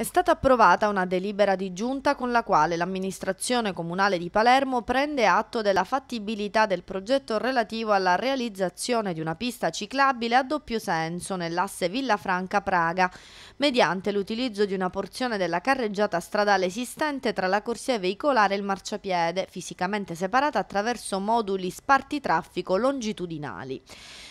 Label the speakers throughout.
Speaker 1: È stata approvata una delibera di giunta con la quale l'amministrazione comunale di Palermo prende atto della fattibilità del progetto relativo alla realizzazione di una pista ciclabile a doppio senso nell'asse Villafranca-Praga, mediante l'utilizzo di una porzione della carreggiata stradale esistente tra la corsia veicolare e il marciapiede, fisicamente separata attraverso moduli spartitraffico longitudinali.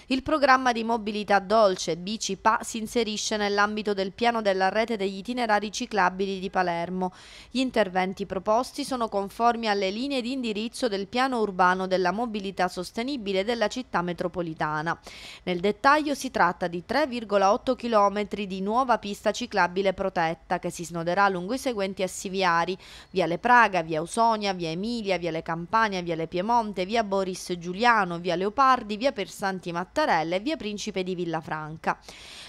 Speaker 1: Il programma di mobilità dolce BCPA si inserisce nell'ambito del piano della rete degli itinerari riciclabili di Palermo. Gli interventi proposti sono conformi alle linee di indirizzo del piano urbano della mobilità sostenibile della città metropolitana. Nel dettaglio si tratta di 3,8 km di nuova pista ciclabile protetta che si snoderà lungo i seguenti assiviari via Le Praga, Via Usonia, Via Emilia, via Viale Campania, Le Piemonte, Via Boris Giuliano, Via Leopardi, Via Persanti Mattarella e Via Principe di Villafranca.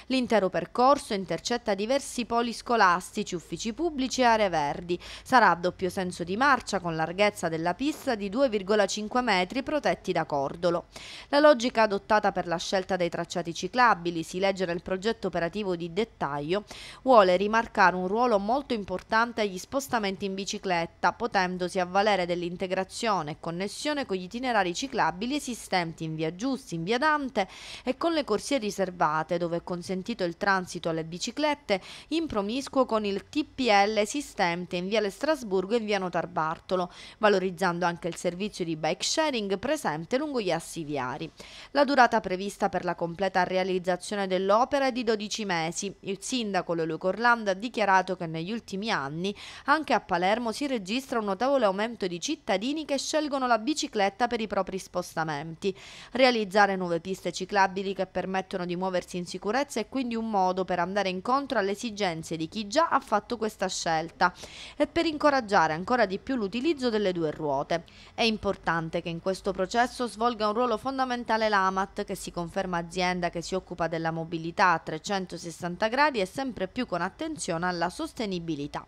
Speaker 1: L'intero percorso intercetta diversi poli scolari scolastici, uffici pubblici e aree verdi. Sarà a doppio senso di marcia con larghezza della pista di 2,5 metri protetti da cordolo. La logica adottata per la scelta dei tracciati ciclabili, si legge nel progetto operativo di dettaglio, vuole rimarcare un ruolo molto importante agli spostamenti in bicicletta, potendosi avvalere dell'integrazione e connessione con gli itinerari ciclabili esistenti in via Giusti, in via Dante e con le corsie riservate, dove è consentito il transito alle biciclette in promiscuo bianco con il TPL esistente in Viale Strasburgo e in Via Notar Bartolo, valorizzando anche il servizio di bike sharing presente lungo gli assi viari. La durata prevista per la completa realizzazione dell'opera è di 12 mesi. Il sindaco Lolo Orlando ha dichiarato che negli ultimi anni anche a Palermo si registra un notevole aumento di cittadini che scelgono la bicicletta per i propri spostamenti. Realizzare nuove piste ciclabili che permettono di muoversi in sicurezza è quindi un modo per andare incontro alle esigenze di chi già ha fatto questa scelta e per incoraggiare ancora di più l'utilizzo delle due ruote. È importante che in questo processo svolga un ruolo fondamentale l'AMAT che si conferma azienda che si occupa della mobilità a 360 gradi e sempre più con attenzione alla sostenibilità.